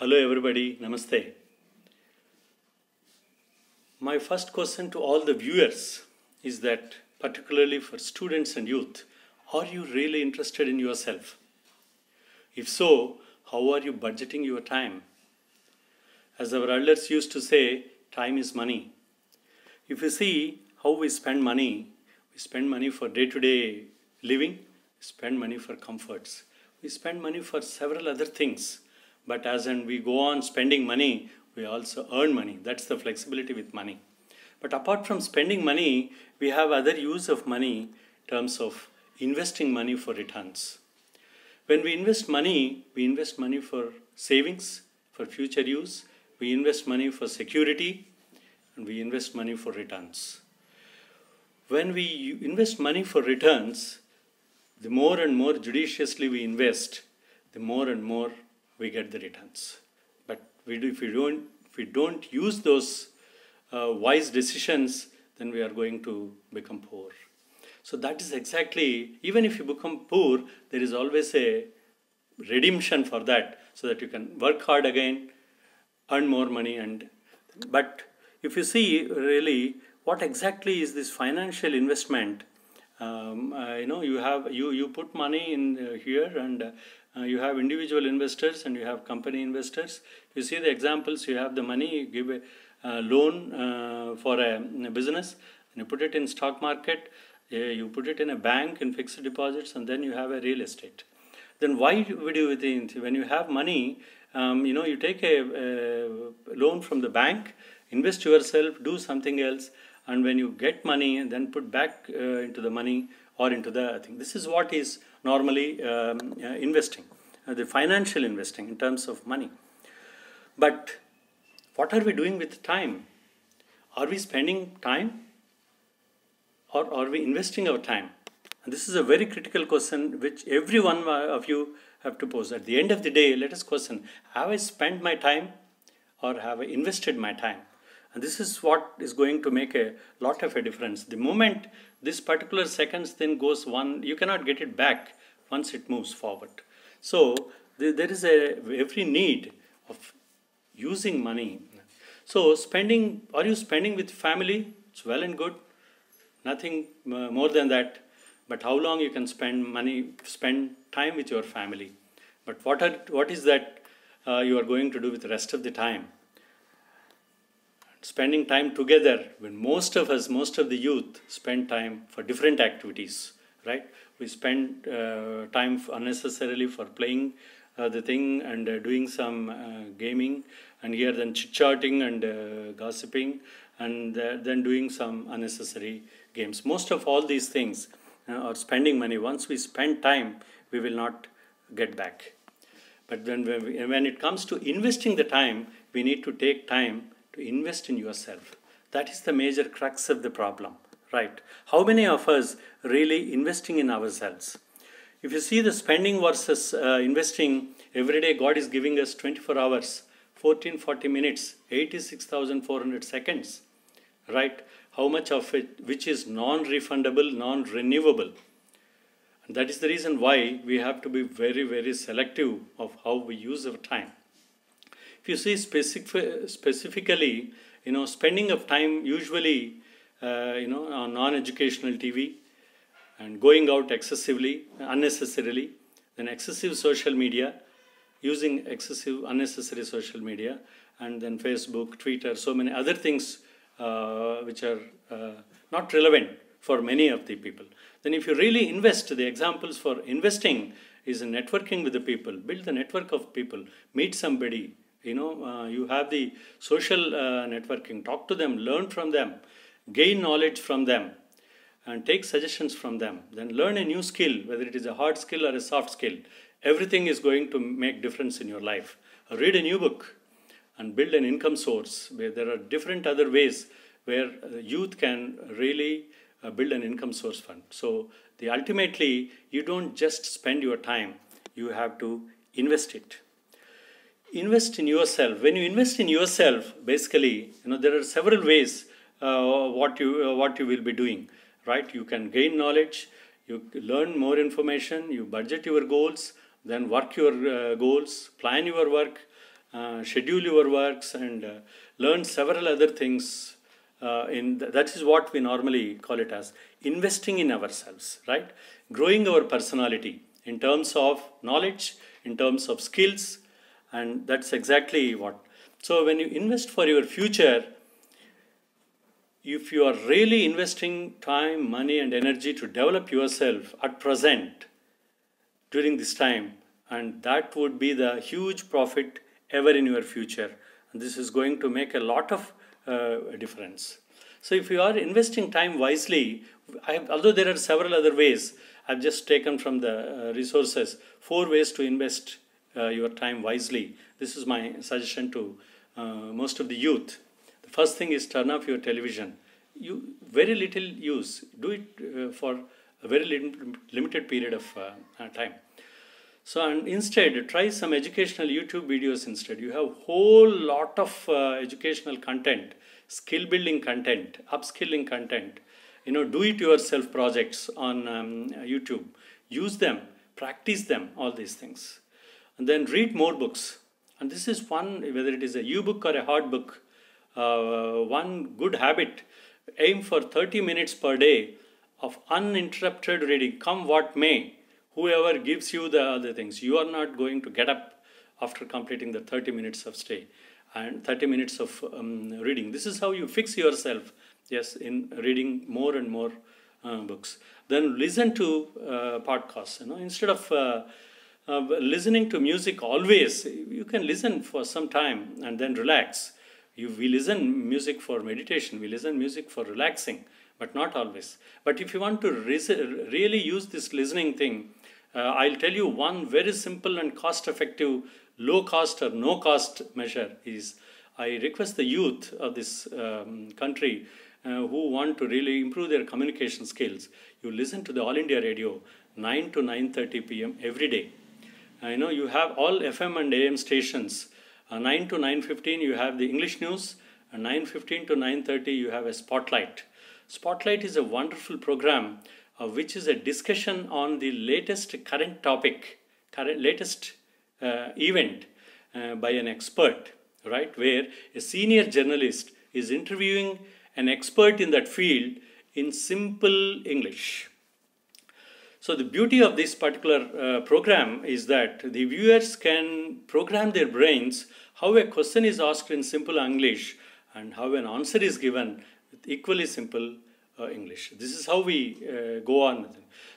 Hello, everybody. Namaste. My first question to all the viewers is that, particularly for students and youth, are you really interested in yourself? If so, how are you budgeting your time? As our elders used to say, time is money. If you see how we spend money, we spend money for day to day living, spend money for comforts, we spend money for several other things but as and we go on spending money, we also earn money. That's the flexibility with money. But apart from spending money, we have other use of money in terms of investing money for returns. When we invest money, we invest money for savings, for future use, we invest money for security, and we invest money for returns. When we invest money for returns, the more and more judiciously we invest, the more and more we get the returns. But we do, if we don't if we don't use those uh, wise decisions, then we are going to become poor. So that is exactly even if you become poor, there is always a redemption for that, so that you can work hard again, earn more money, and but if you see really what exactly is this financial investment um, uh, you know you have you you put money in uh, here and uh, uh, you have individual investors and you have company investors. You see the examples, you have the money, you give a uh, loan uh, for a, mm, a, business, and you put it in stock market, uh, you put it in a bank, in fixed deposits, and then you have a real estate. Then why would you, when you have money, um, you know, you take a, a loan from the bank, invest yourself, do something else, and when you get money and then put back uh, into the money or into the thing. This is what is normally um, uh, investing, uh, the financial investing in terms of money. But what are we doing with time? Are we spending time or are we investing our time? And this is a very critical question which every one of you have to pose. At the end of the day, let us question, have I spent my time or have I invested my time? And this is what is going to make a lot of a difference. The moment this particular seconds then goes one, you cannot get it back once it moves forward. So th there is a every need of using money. So spending, are you spending with family? It's well and good. Nothing uh, more than that. But how long you can spend money, spend time with your family. But what, are, what is that uh, you are going to do with the rest of the time? spending time together when most of us most of the youth spend time for different activities right we spend uh, time unnecessarily for playing uh, the thing and uh, doing some uh, gaming and here then chit-chatting and uh, gossiping and uh, then doing some unnecessary games most of all these things are spending money once we spend time we will not get back but when, when, we, when it comes to investing the time we need to take time to invest in yourself. That is the major crux of the problem, right? How many of us really investing in ourselves? If you see the spending versus uh, investing, every day God is giving us 24 hours, 1440 minutes, 86,400 seconds, right? How much of it which is non-refundable, non-renewable? That is the reason why we have to be very, very selective of how we use our time you see specifically, you know, spending of time usually, uh, you know, on non-educational TV and going out excessively, unnecessarily, then excessive social media, using excessive, unnecessary social media, and then Facebook, Twitter, so many other things uh, which are uh, not relevant for many of the people. Then if you really invest, the examples for investing is networking with the people, build the network of people, meet somebody, you know, uh, you have the social uh, networking. Talk to them, learn from them, gain knowledge from them, and take suggestions from them. Then learn a new skill, whether it is a hard skill or a soft skill. Everything is going to make difference in your life. Read a new book and build an income source. Where there are different other ways where youth can really uh, build an income source fund. So the ultimately, you don't just spend your time; you have to invest it invest in yourself when you invest in yourself basically you know there are several ways uh, what you uh, what you will be doing right you can gain knowledge you learn more information you budget your goals then work your uh, goals plan your work uh, schedule your works and uh, learn several other things uh, in th- that is what we normally call it as investing in ourselves right growing our personality in terms of knowledge in terms of skills and that's exactly what so when you invest for your future if you are really investing time money and energy to develop yourself at present during this time and that would be the huge profit ever in your future and this is going to make a lot of uh, difference so if you are investing time wisely have, although there are several other ways i've just taken from the uh, resources four ways to invest uh, your time wisely. This is my suggestion to uh, most of the youth. The first thing is turn off your television. You very little use. Do it uh, for a very lim limited period of time. So and instead, try some educational YouTube videos instead. You have whole lot of uh, educational content, skill building content, upskilling content. You know, do it yourself projects on um, YouTube. Use them, practice them, all these things and then read more books. And this is one, whether it is a e-book or a hard book, uh, one good habit. Aim for 30 minutes per day of uninterrupted reading, come what may. Whoever gives you the other things, you are not going to get up after completing the 30 minutes of stay and 30 minutes of um, reading. This is how you fix yourself, yes, in reading more and more uh, books. Then listen to uh, podcasts. You know, instead of uh, listening to music always, you can listen for some time and then relax. You, we listen music for meditation, we listen music for relaxing, but not always. But if you want to really use this listening thing, uh, I'll tell you one very simple and cost effective, low cost or no cost measure is I request the youth of this um, country uh, who want to really improve their communication skills. You listen to the All India Radio 9 to 9.30 p.m. every day you know you have all fm and am stations uh, 9 to 9.15 you have the english news and uh, 9.15 to 9.30 you have a spotlight spotlight is a wonderful program uh, which is a discussion on the latest current topic current latest uh, event uh, by an expert right where a senior journalist is interviewing an expert in that field in simple english so the beauty of this particular uh, program is that the viewers can program their brains how a question is asked in simple English and how an answer is given with equally simple uh, English. This is how we uh, go on.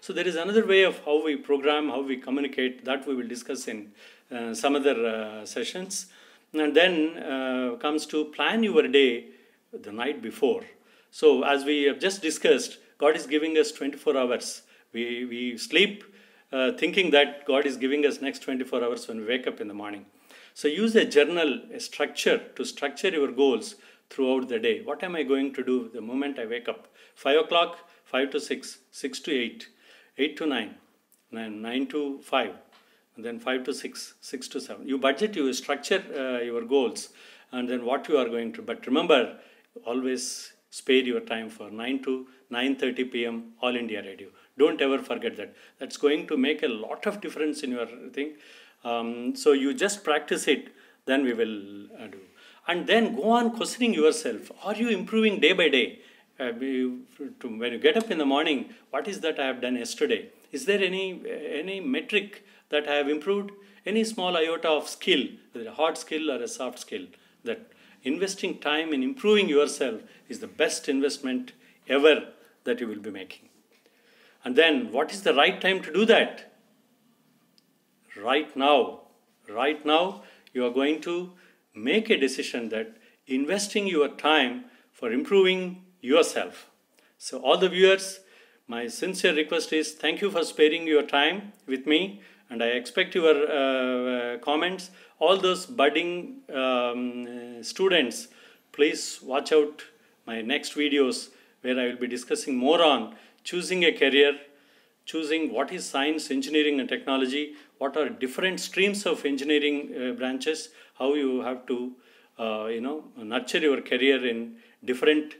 So there is another way of how we program, how we communicate that we will discuss in uh, some other uh, sessions. And then uh, comes to plan your day the night before. So as we have just discussed, God is giving us 24 hours we, we sleep uh, thinking that God is giving us next 24 hours when we wake up in the morning. So use a journal, a structure to structure your goals throughout the day. What am I going to do the moment I wake up? 5 o'clock, 5 to 6, 6 to 8, 8 to 9, 9, 9 to 5, and then 5 to 6, 6 to 7. You budget, you structure uh, your goals, and then what you are going to. But remember, always spare your time for 9 to 9:30 p.m. All India Radio. Don't ever forget that. That's going to make a lot of difference in your thing. Um, so you just practice it, then we will uh, do. And then go on questioning yourself. Are you improving day by day? Uh, to, when you get up in the morning, what is that I have done yesterday? Is there any any metric that I have improved? Any small iota of skill, a hard skill or a soft skill that investing time in improving yourself is the best investment ever that you will be making. And then, what is the right time to do that? Right now. Right now, you are going to make a decision that investing your time for improving yourself. So, all the viewers, my sincere request is thank you for sparing your time with me and I expect your uh, uh, comments. All those budding um, students, please watch out my next videos where I will be discussing more on choosing a career, choosing what is science, engineering and technology, what are different streams of engineering uh, branches, how you have to uh, you know, nurture your career in different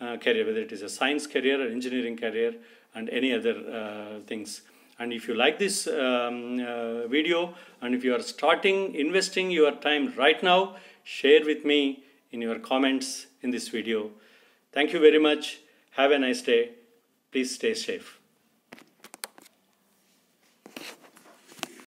uh, career, whether it is a science career or engineering career and any other uh, things. And if you like this um, uh, video and if you are starting investing your time right now, share with me in your comments in this video. Thank you very much. Have a nice day. Please stay safe.